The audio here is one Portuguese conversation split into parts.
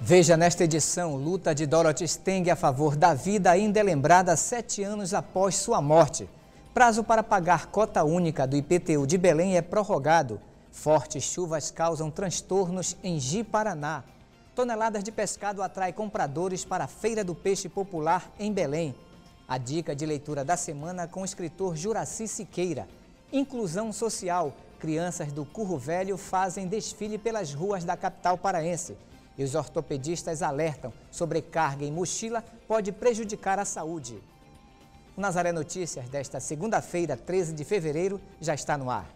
Veja nesta edição luta de Dorothy Steng a favor da vida ainda é lembrada sete anos após sua morte. Prazo para pagar cota única do IPTU de Belém é prorrogado. Fortes chuvas causam transtornos em Ji Paraná. Toneladas de pescado atrai compradores para a Feira do Peixe Popular em Belém. A dica de leitura da semana com o escritor Juraci Siqueira. Inclusão social. Crianças do Curro Velho fazem desfile pelas ruas da capital paraense. E os ortopedistas alertam: sobrecarga em mochila pode prejudicar a saúde. O Nazaré Notícias desta segunda-feira, 13 de fevereiro, já está no ar.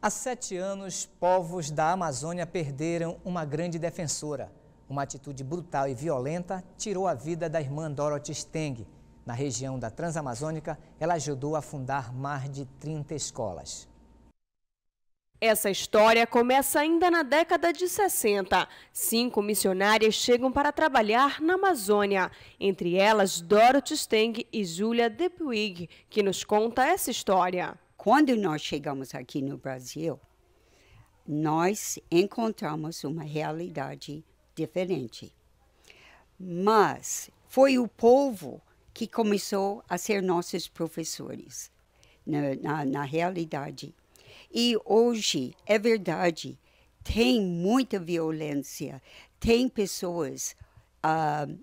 Há sete anos, povos da Amazônia perderam uma grande defensora uma atitude brutal e violenta tirou a vida da irmã Dorothy Steng. Na região da Transamazônica, ela ajudou a fundar mais de 30 escolas. Essa história começa ainda na década de 60. Cinco missionárias chegam para trabalhar na Amazônia, entre elas Dorothy Steng e Julia Depuig, que nos conta essa história. Quando nós chegamos aqui no Brasil, nós encontramos uma realidade diferente. Mas foi o povo que começou a ser nossos professores, na, na, na realidade. E hoje, é verdade, tem muita violência, tem pessoas uh,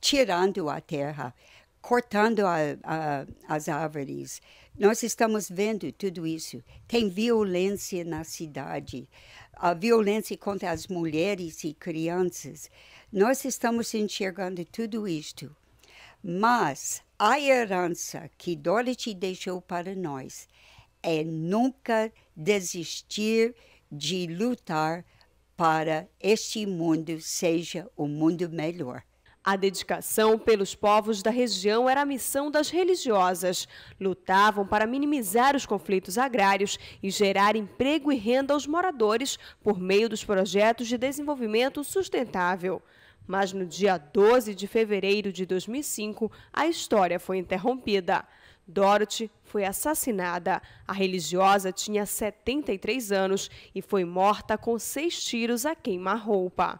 tirando a terra, cortando a, a, as árvores. Nós estamos vendo tudo isso. Tem violência na cidade a violência contra as mulheres e crianças. Nós estamos enxergando tudo isto. Mas a herança que Dorothy deixou para nós é nunca desistir de lutar para este mundo seja o um mundo melhor. A dedicação pelos povos da região era a missão das religiosas. Lutavam para minimizar os conflitos agrários e gerar emprego e renda aos moradores por meio dos projetos de desenvolvimento sustentável. Mas no dia 12 de fevereiro de 2005, a história foi interrompida. Dorothy foi assassinada. A religiosa tinha 73 anos e foi morta com seis tiros a queima-roupa.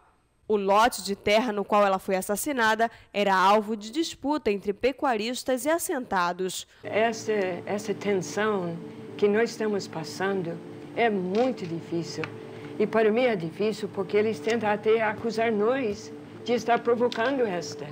O lote de terra no qual ela foi assassinada era alvo de disputa entre pecuaristas e assentados. Essa, essa tensão que nós estamos passando é muito difícil. E para mim é difícil porque eles tentam até acusar nós de estar provocando esta.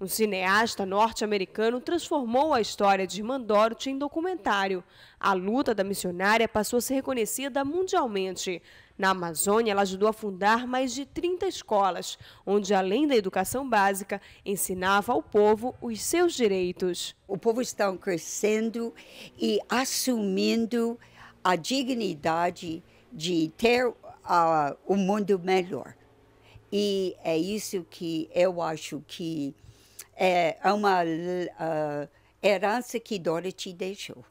Um cineasta norte-americano transformou a história de Irmã Dorothy em documentário. A luta da missionária passou a ser reconhecida mundialmente. Na Amazônia, ela ajudou a fundar mais de 30 escolas, onde, além da educação básica, ensinava ao povo os seus direitos. O povo está crescendo e assumindo a dignidade de ter uh, um mundo melhor. E é isso que eu acho que é, é uma uh, herança que Dorothy deixou.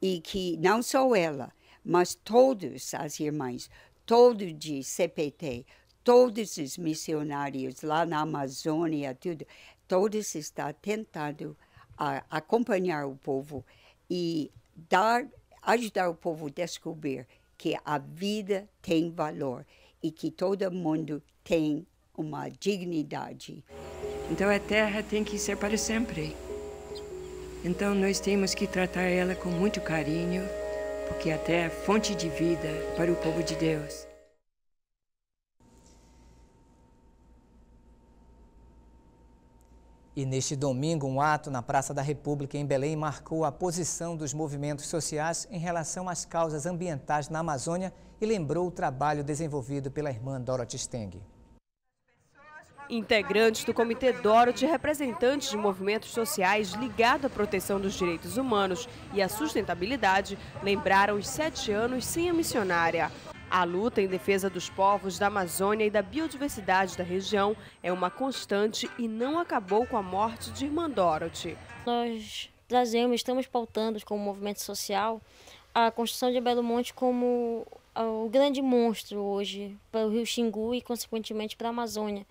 E que não só ela, mas todas as irmãs, todo de CPT, todos os missionários lá na Amazônia, tudo, todos estão tentando a, acompanhar o povo e dar, ajudar o povo a descobrir que a vida tem valor e que todo mundo tem uma dignidade. Então a terra tem que ser para sempre. Então nós temos que tratar ela com muito carinho porque a terra é fonte de vida para o povo de Deus. E neste domingo, um ato na Praça da República em Belém marcou a posição dos movimentos sociais em relação às causas ambientais na Amazônia e lembrou o trabalho desenvolvido pela irmã Dorothy Steng. Integrantes do Comitê Dorothy, representantes de movimentos sociais ligados à proteção dos direitos humanos e à sustentabilidade, lembraram os sete anos sem a missionária. A luta em defesa dos povos da Amazônia e da biodiversidade da região é uma constante e não acabou com a morte de Irmã Dorothy. Nós trazemos, estamos pautando como movimento social a construção de Belo Monte como ah, o grande monstro hoje para o Rio Xingu e, consequentemente, para a Amazônia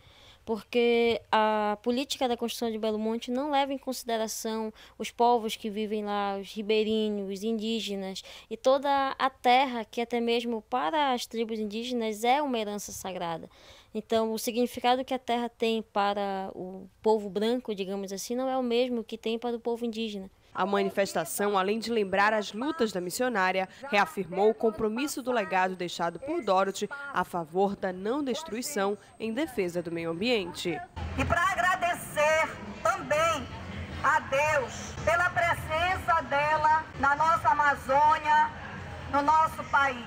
porque a política da construção de Belo Monte não leva em consideração os povos que vivem lá, os ribeirinhos, os indígenas e toda a terra que até mesmo para as tribos indígenas é uma herança sagrada. Então, o significado que a terra tem para o povo branco, digamos assim, não é o mesmo que tem para o povo indígena. A manifestação, além de lembrar as lutas da missionária, reafirmou o compromisso do legado deixado por Dorothy a favor da não destruição em defesa do meio ambiente. E para agradecer também a Deus pela presença dela na nossa Amazônia, no nosso país.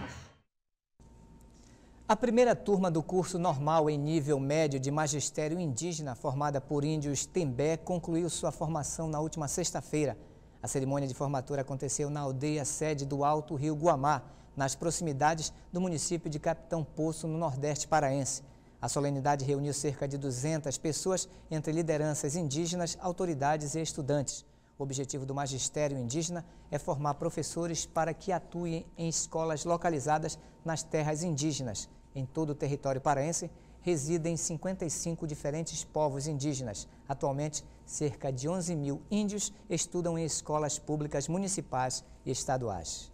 A primeira turma do curso normal em nível médio de magistério indígena, formada por índios Tembé, concluiu sua formação na última sexta-feira. A cerimônia de formatura aconteceu na aldeia sede do Alto Rio Guamá, nas proximidades do município de Capitão Poço, no Nordeste Paraense. A solenidade reuniu cerca de 200 pessoas, entre lideranças indígenas, autoridades e estudantes. O objetivo do magistério indígena é formar professores para que atuem em escolas localizadas nas terras indígenas, em todo o território paraense residem 55 diferentes povos indígenas. Atualmente, cerca de 11 mil índios estudam em escolas públicas municipais e estaduais.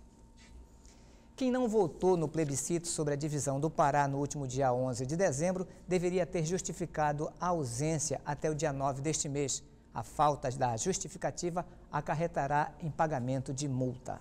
Quem não votou no plebiscito sobre a divisão do Pará no último dia 11 de dezembro deveria ter justificado a ausência até o dia 9 deste mês. A falta da justificativa acarretará em pagamento de multa.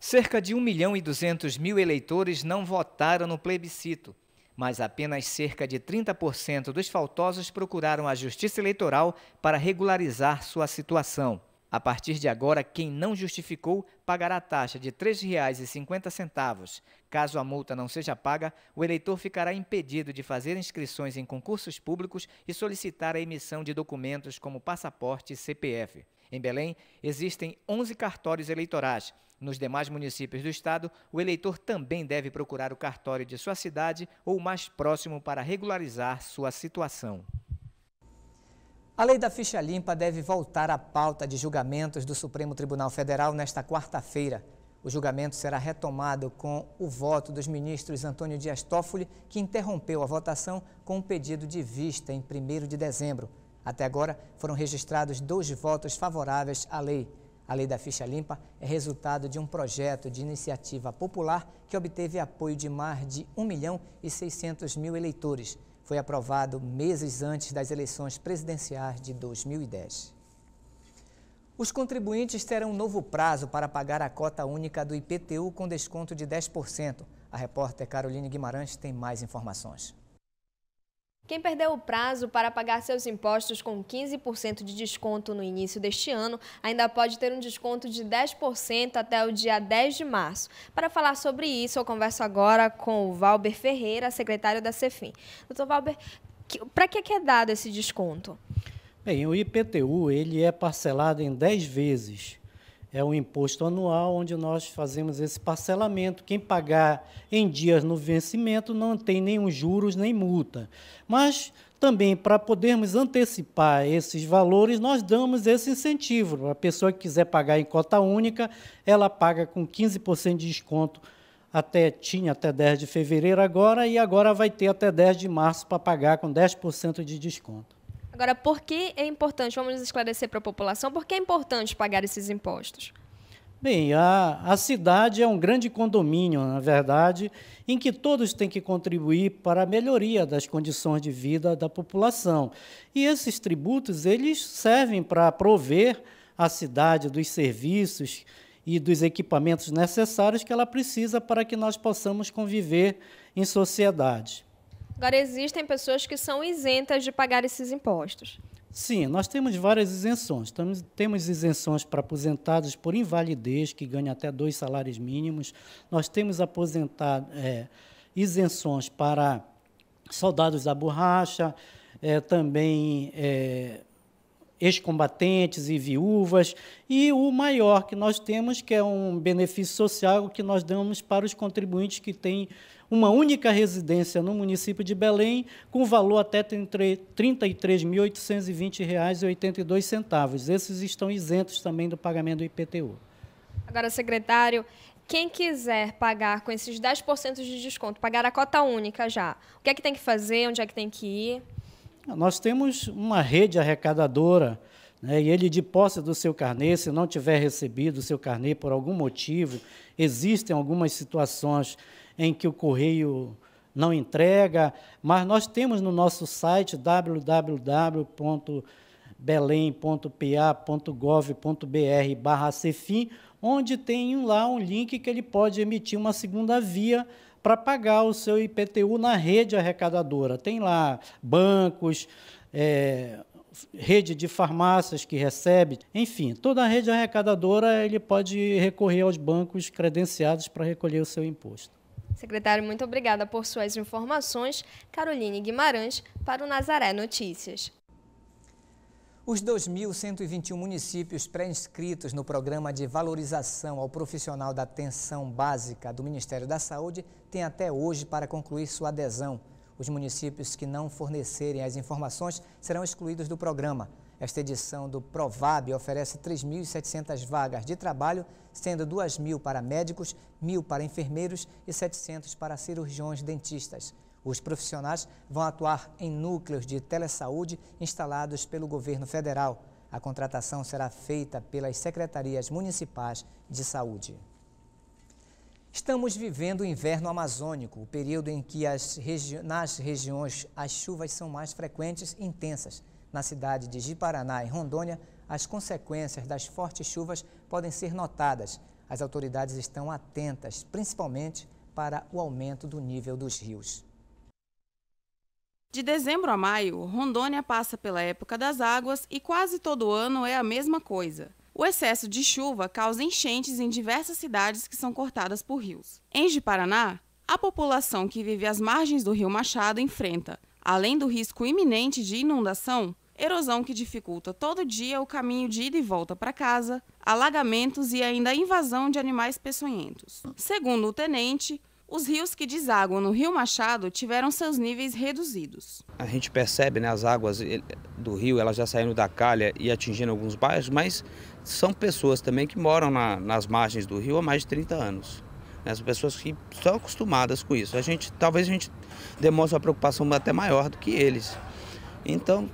Cerca de 1 milhão e 200 mil eleitores não votaram no plebiscito mas apenas cerca de 30% dos faltosos procuraram a Justiça Eleitoral para regularizar sua situação. A partir de agora, quem não justificou pagará a taxa de R$ 3,50. Caso a multa não seja paga, o eleitor ficará impedido de fazer inscrições em concursos públicos e solicitar a emissão de documentos como passaporte e CPF. Em Belém, existem 11 cartórios eleitorais. Nos demais municípios do estado, o eleitor também deve procurar o cartório de sua cidade ou mais próximo para regularizar sua situação. A lei da ficha limpa deve voltar à pauta de julgamentos do Supremo Tribunal Federal nesta quarta-feira. O julgamento será retomado com o voto dos ministros Antônio Dias Toffoli, que interrompeu a votação com um pedido de vista em 1 de dezembro. Até agora, foram registrados dois votos favoráveis à lei. A lei da ficha limpa é resultado de um projeto de iniciativa popular que obteve apoio de mais de 1 milhão e 600 mil eleitores. Foi aprovado meses antes das eleições presidenciais de 2010. Os contribuintes terão um novo prazo para pagar a cota única do IPTU com desconto de 10%. A repórter Caroline Guimarães tem mais informações. Quem perdeu o prazo para pagar seus impostos com 15% de desconto no início deste ano ainda pode ter um desconto de 10% até o dia 10 de março. Para falar sobre isso, eu converso agora com o Valber Ferreira, secretário da CEFIM. Doutor Valber, para é que é dado esse desconto? Bem, o IPTU ele é parcelado em 10 vezes. É um imposto anual onde nós fazemos esse parcelamento. Quem pagar em dias no vencimento não tem nenhum juros nem multa. Mas também para podermos antecipar esses valores, nós damos esse incentivo. A pessoa que quiser pagar em cota única, ela paga com 15% de desconto até tinha até 10 de fevereiro agora e agora vai ter até 10 de março para pagar com 10% de desconto. Agora, por que é importante, vamos esclarecer para a população, por que é importante pagar esses impostos? Bem, a, a cidade é um grande condomínio, na verdade, em que todos têm que contribuir para a melhoria das condições de vida da população. E esses tributos, eles servem para prover a cidade dos serviços e dos equipamentos necessários que ela precisa para que nós possamos conviver em sociedade. Agora, existem pessoas que são isentas de pagar esses impostos. Sim, nós temos várias isenções. Temos isenções para aposentados por invalidez, que ganham até dois salários mínimos. Nós temos aposentado, é, isenções para soldados da borracha, é, também é, ex-combatentes e viúvas. E o maior que nós temos, que é um benefício social que nós damos para os contribuintes que têm uma única residência no município de Belém, com valor até R$ 33.820,82. Esses estão isentos também do pagamento do IPTU. Agora, secretário, quem quiser pagar com esses 10% de desconto, pagar a cota única já, o que é que tem que fazer, onde é que tem que ir? Nós temos uma rede arrecadadora, né, e ele de posse do seu carnê, se não tiver recebido o seu carnê por algum motivo, existem algumas situações em que o correio não entrega, mas nós temos no nosso site www.belém.pa.gov.br barra CFIM, onde tem lá um link que ele pode emitir uma segunda via para pagar o seu IPTU na rede arrecadadora. Tem lá bancos, é, rede de farmácias que recebe, enfim, toda a rede arrecadadora ele pode recorrer aos bancos credenciados para recolher o seu imposto. Secretário, muito obrigada por suas informações. Caroline Guimarães, para o Nazaré Notícias. Os 2.121 municípios pré-inscritos no Programa de Valorização ao Profissional da Atenção Básica do Ministério da Saúde têm até hoje para concluir sua adesão. Os municípios que não fornecerem as informações serão excluídos do programa. Esta edição do Provab oferece 3.700 vagas de trabalho, sendo 2.000 para médicos, 1.000 para enfermeiros e 700 para cirurgiões dentistas. Os profissionais vão atuar em núcleos de telesaúde instalados pelo governo federal. A contratação será feita pelas secretarias municipais de saúde. Estamos vivendo o inverno amazônico, o período em que regi nas regiões as chuvas são mais frequentes e intensas. Na cidade de Jiparaná, em Rondônia, as consequências das fortes chuvas podem ser notadas. As autoridades estão atentas, principalmente para o aumento do nível dos rios. De dezembro a maio, Rondônia passa pela época das águas e quase todo ano é a mesma coisa. O excesso de chuva causa enchentes em diversas cidades que são cortadas por rios. Em Paraná, a população que vive às margens do Rio Machado enfrenta, além do risco iminente de inundação, erosão que dificulta todo dia o caminho de ida e volta para casa, alagamentos e ainda a invasão de animais peçonhentos. Segundo o tenente, os rios que deságuam no Rio Machado tiveram seus níveis reduzidos. A gente percebe né, as águas eh, do rio, elas já saindo da calha e atingindo alguns bairros, mas são pessoas também que moram na, nas margens do rio há mais de 30 anos. As né? pessoas que estão acostumadas com isso. A gente, talvez a gente demonstre uma preocupação até maior do que eles. Então,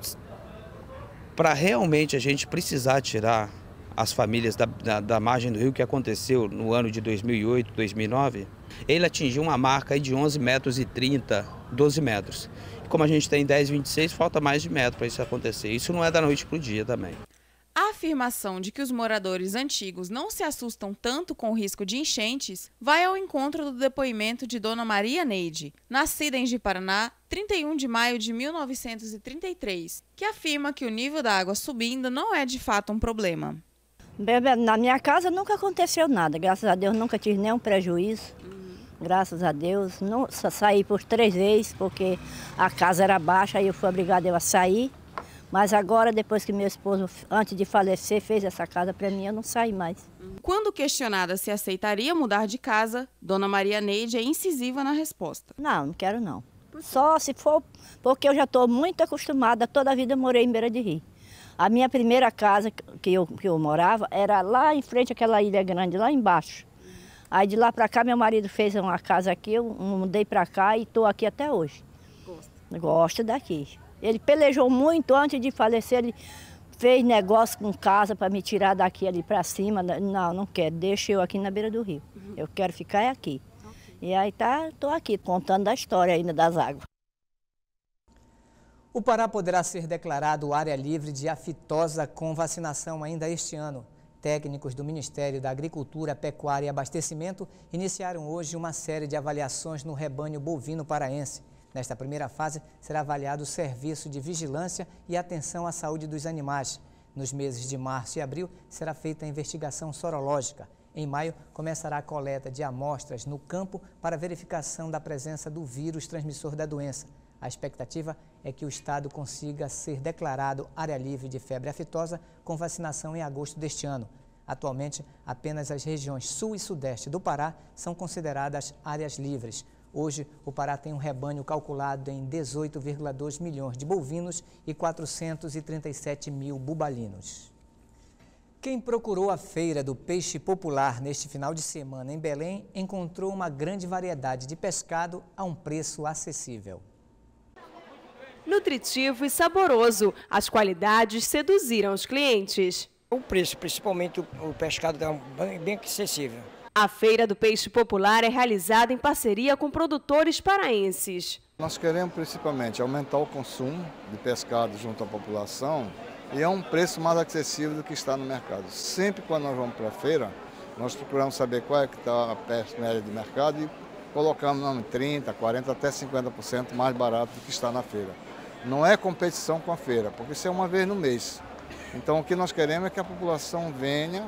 para realmente a gente precisar tirar as famílias da, da, da, margem do rio que aconteceu no ano de 2008, 2009, ele atingiu uma marca de 11 metros e 30, 12 metros. como a gente tem 10, 26, falta mais de metro para isso acontecer. Isso não é da noite para o dia também afirmação de que os moradores antigos não se assustam tanto com o risco de enchentes vai ao encontro do depoimento de Dona Maria Neide, nascida em Paraná, 31 de maio de 1933, que afirma que o nível da água subindo não é de fato um problema. Na minha casa nunca aconteceu nada, graças a Deus nunca tive nenhum prejuízo. Graças a Deus, não, saí por três vezes, porque a casa era baixa, aí eu fui obrigada a sair. Mas agora, depois que meu esposo, antes de falecer, fez essa casa para mim, eu não saí mais. Quando questionada se aceitaria mudar de casa, Dona Maria Neide é incisiva na resposta. Não, não quero não. Só se for porque eu já estou muito acostumada, toda a vida morei em Beira de Rio. A minha primeira casa que eu, que eu morava era lá em frente àquela ilha grande, lá embaixo. Aí de lá para cá, meu marido fez uma casa aqui, eu mudei para cá e estou aqui até hoje. Gosto. Gosto daqui. Ele pelejou muito antes de falecer, ele fez negócio com casa para me tirar daqui ali para cima. Não, não quero, deixa eu aqui na beira do rio. Eu quero ficar aqui. E aí tá, tô aqui contando a história ainda das águas. O Pará poderá ser declarado área livre de aftosa com vacinação ainda este ano. Técnicos do Ministério da Agricultura, Pecuária e Abastecimento iniciaram hoje uma série de avaliações no rebanho bovino paraense. Nesta primeira fase, será avaliado o serviço de vigilância e atenção à saúde dos animais. Nos meses de março e abril, será feita a investigação sorológica. Em maio, começará a coleta de amostras no campo para verificação da presença do vírus transmissor da doença. A expectativa é que o estado consiga ser declarado área livre de febre aftosa com vacinação em agosto deste ano. Atualmente, apenas as regiões sul e sudeste do Pará são consideradas áreas livres. Hoje, o Pará tem um rebanho calculado em 18,2 milhões de bovinos e 437 mil bubalinos. Quem procurou a feira do peixe popular neste final de semana em Belém encontrou uma grande variedade de pescado a um preço acessível. Nutritivo e saboroso, as qualidades seduziram os clientes. O preço, principalmente o pescado, é bem acessível. A Feira do Peixe Popular é realizada em parceria com produtores paraenses. Nós queremos principalmente aumentar o consumo de pescado junto à população e é um preço mais acessível do que está no mercado. Sempre quando nós vamos para a feira, nós procuramos saber qual é que está a peça média de mercado e colocamos não, 30, 40, até 50% mais barato do que está na feira. Não é competição com a feira, porque isso é uma vez no mês. Então o que nós queremos é que a população venha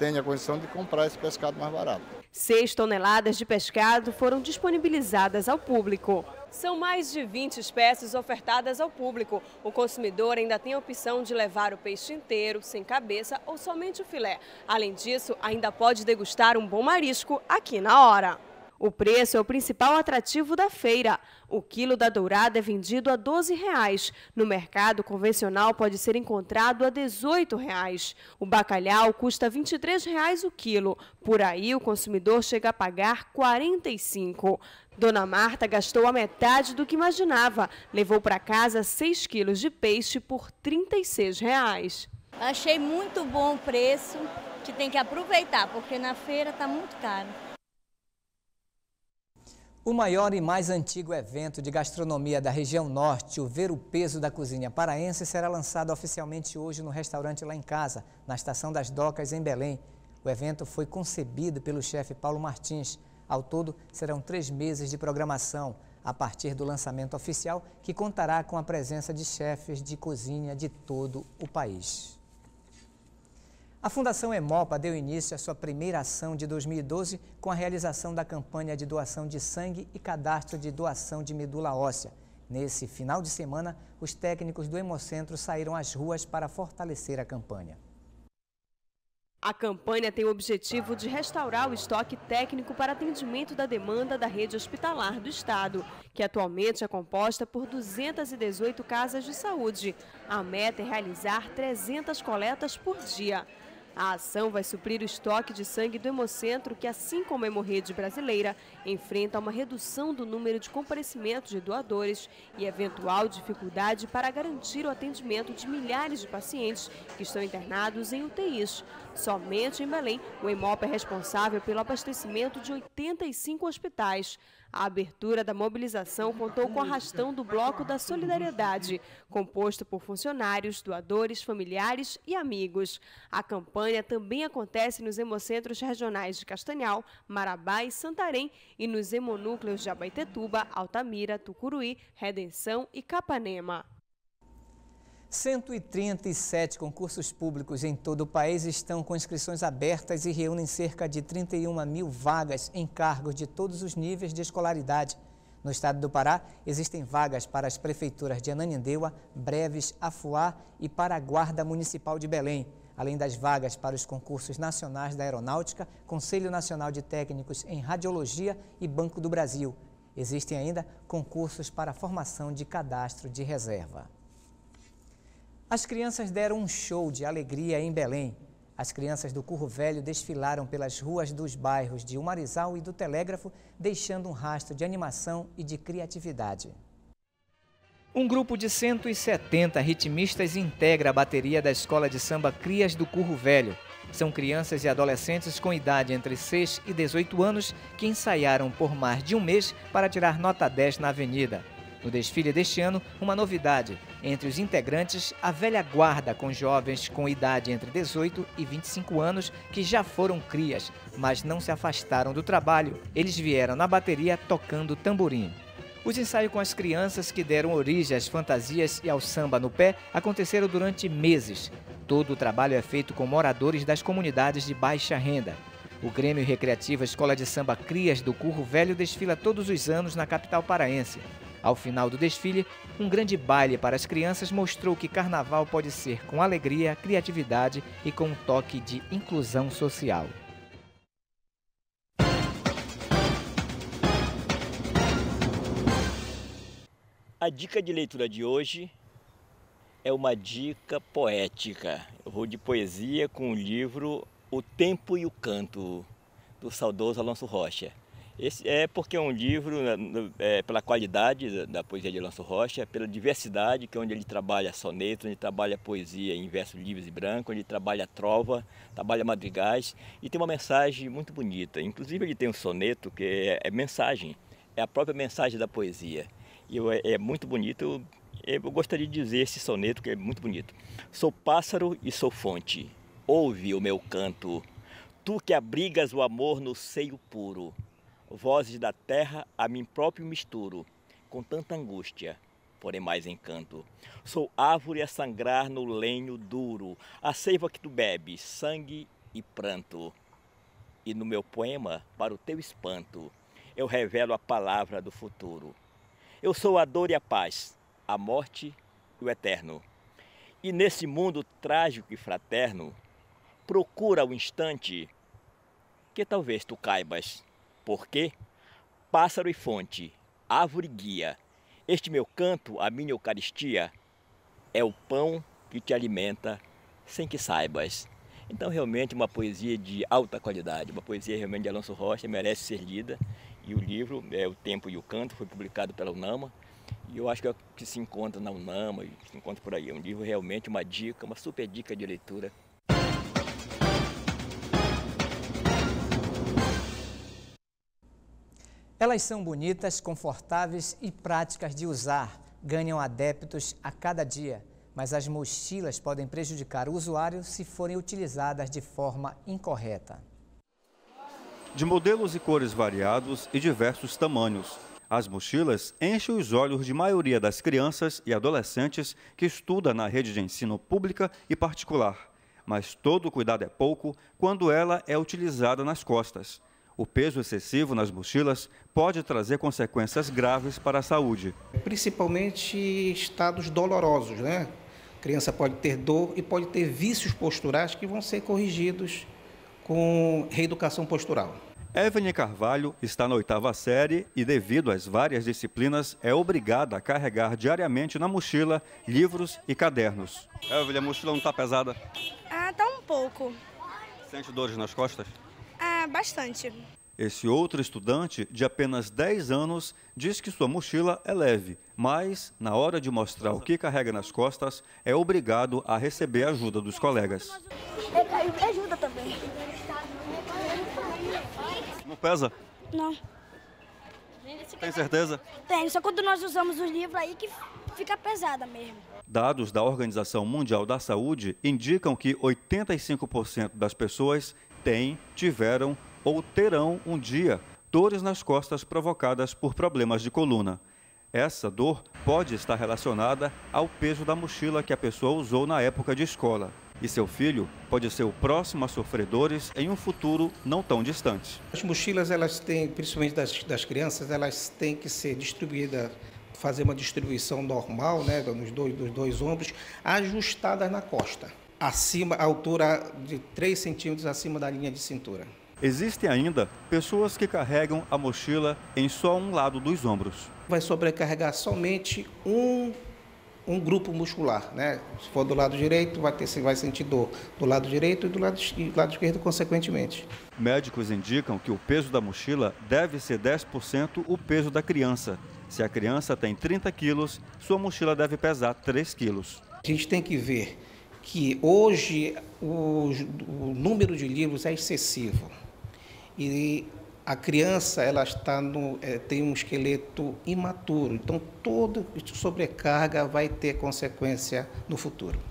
tenha condição de comprar esse pescado mais barato. Seis toneladas de pescado foram disponibilizadas ao público. São mais de 20 espécies ofertadas ao público. O consumidor ainda tem a opção de levar o peixe inteiro, sem cabeça ou somente o filé. Além disso, ainda pode degustar um bom marisco aqui na hora. O preço é o principal atrativo da feira. O quilo da dourada é vendido a R$ 12,00. No mercado convencional pode ser encontrado a R$ 18,00. O bacalhau custa R$ 23,00 o quilo. Por aí, o consumidor chega a pagar R$ 45,00. Dona Marta gastou a metade do que imaginava. Levou para casa 6 quilos de peixe por R$ 36,00. Achei muito bom o preço, que tem que aproveitar, porque na feira está muito caro. O maior e mais antigo evento de gastronomia da região norte, o Ver o Peso da Cozinha Paraense, será lançado oficialmente hoje no restaurante lá em casa, na Estação das Docas, em Belém. O evento foi concebido pelo chefe Paulo Martins. Ao todo, serão três meses de programação, a partir do lançamento oficial, que contará com a presença de chefes de cozinha de todo o país. A Fundação Hemopa deu início à sua primeira ação de 2012 com a realização da campanha de doação de sangue e cadastro de doação de medula óssea. Nesse final de semana, os técnicos do Hemocentro saíram às ruas para fortalecer a campanha. A campanha tem o objetivo de restaurar o estoque técnico para atendimento da demanda da rede hospitalar do Estado, que atualmente é composta por 218 casas de saúde. A meta é realizar 300 coletas por dia. A ação vai suprir o estoque de sangue do Hemocentro, que, assim como a hemorrede brasileira, enfrenta uma redução do número de comparecimentos de doadores e eventual dificuldade para garantir o atendimento de milhares de pacientes que estão internados em UTIs. Somente em Belém, o Hemop é responsável pelo abastecimento de 85 hospitais. A abertura da mobilização contou com o arrastão do Bloco da Solidariedade, composto por funcionários, doadores, familiares e amigos. A campanha também acontece nos hemocentros regionais de Castanhal, Marabá e Santarém e nos hemonúcleos de Abaitetuba, Altamira, Tucuruí, Redenção e Capanema. 137 concursos públicos em todo o país estão com inscrições abertas e reúnem cerca de 31 mil vagas em cargos de todos os níveis de escolaridade. No estado do Pará, existem vagas para as prefeituras de Ananindeua, Breves, Afuá e para a Guarda Municipal de Belém, além das vagas para os concursos nacionais da Aeronáutica, Conselho Nacional de Técnicos em Radiologia e Banco do Brasil. Existem ainda concursos para a formação de cadastro de reserva. As crianças deram um show de alegria em Belém. As crianças do Curro Velho desfilaram pelas ruas dos bairros de Umarizal e do Telégrafo, deixando um rastro de animação e de criatividade. Um grupo de 170 ritmistas integra a bateria da Escola de Samba Crias do Curro Velho. São crianças e adolescentes com idade entre 6 e 18 anos que ensaiaram por mais de um mês para tirar nota 10 na avenida. No desfile deste ano, uma novidade: entre os integrantes, a velha guarda com jovens com idade entre 18 e 25 anos que já foram crias, mas não se afastaram do trabalho. Eles vieram na bateria tocando tamborim. Os ensaios com as crianças que deram origem às fantasias e ao samba no pé aconteceram durante meses. Todo o trabalho é feito com moradores das comunidades de baixa renda. O Grêmio Recreativo Escola de Samba Crias do Curro Velho desfila todos os anos na capital paraense. Ao final do desfile, um grande baile para as crianças mostrou que carnaval pode ser com alegria, criatividade e com um toque de inclusão social. A dica de leitura de hoje é uma dica poética. Eu vou de poesia com o livro O Tempo e o Canto, do saudoso Alonso Rocha. Esse é porque é um livro, né, é, pela qualidade da, poesia de Alonso Rocha, pela diversidade, que é onde ele trabalha soneto, onde trabalha poesia em versos livres e branco, onde trabalha trova, trabalha madrigais, e tem uma mensagem muito bonita. Inclusive ele tem um soneto que é, é mensagem, é a própria mensagem da poesia. E eu, é, é, muito bonito, eu, eu gostaria de dizer esse soneto que é muito bonito. Sou pássaro e sou fonte, ouve o meu canto, tu que abrigas o amor no seio puro Vozes da terra a mim próprio misturo, com tanta angústia, porém mais encanto. Sou árvore a sangrar no lenho duro, a seiva que tu bebes, sangue e pranto. E no meu poema, para o teu espanto, eu revelo a palavra do futuro. Eu sou a dor e a paz, a morte e o eterno. E nesse mundo trágico e fraterno, procura o instante que talvez tu caibas. Porque pássaro e fonte, árvore guia, este meu canto, a minha Eucaristia, é o pão que te alimenta sem que saibas. Então, realmente, uma poesia de alta qualidade, uma poesia realmente de Alonso Rocha, merece ser lida. E o livro, é O Tempo e o Canto, foi publicado pela Unama. E eu acho que é que se encontra na Unama, se encontra por aí. É um livro realmente, uma dica, uma super dica de leitura Elas são bonitas, confortáveis e práticas de usar, ganham adeptos a cada dia, mas as mochilas podem prejudicar o usuário se forem utilizadas de forma incorreta. De modelos e cores variados e diversos tamanhos, as mochilas enchem os olhos de maioria das crianças e adolescentes que estuda na rede de ensino pública e particular. Mas todo cuidado é pouco quando ela é utilizada nas costas. O peso excessivo nas mochilas pode trazer consequências graves para a saúde. Principalmente estados dolorosos, né? A criança pode ter dor e pode ter vícios posturais que vão ser corrigidos com reeducação postural. Evelyn Carvalho está na oitava série e, devido às várias disciplinas, é obrigada a carregar diariamente na mochila livros e cadernos. Evelyn, a mochila não está pesada? Ah, está um pouco. Sente dores nas costas? bastante. Esse outro estudante, de apenas 10 anos, diz que sua mochila é leve, mas, na hora de mostrar o que carrega nas costas, é obrigado a receber ajuda dos colegas. É, é, é ajuda também. Não pesa? Não. Tem certeza? Tem, só quando nós usamos os livros aí que fica pesada mesmo. Dados da Organização Mundial da Saúde indicam que 85% das pessoas têm, tiveram ou terão um dia dores nas costas provocadas por problemas de coluna. Essa dor pode estar relacionada ao peso da mochila que a pessoa usou na época de escola. E seu filho pode ser o próximo a sofrer dores em um futuro não tão distante. As mochilas, elas têm, principalmente das, das crianças, elas têm que ser distribuídas, fazer uma distribuição normal, né, nos dois, dos dois ombros, ajustadas na costa acima, a altura de 3 centímetros acima da linha de cintura. Existem ainda pessoas que carregam a mochila em só um lado dos ombros. Vai sobrecarregar somente um, um grupo muscular, né? Se for do lado direito, vai, ter, vai sentir dor do lado direito e do lado, e do lado esquerdo, consequentemente. Médicos indicam que o peso da mochila deve ser 10% o peso da criança. Se a criança tem 30 quilos, sua mochila deve pesar 3 quilos. A gente tem que ver que hoje o, o número de livros é excessivo e a criança ela está no, é, tem um esqueleto imaturo, então toda sobrecarga vai ter consequência no futuro.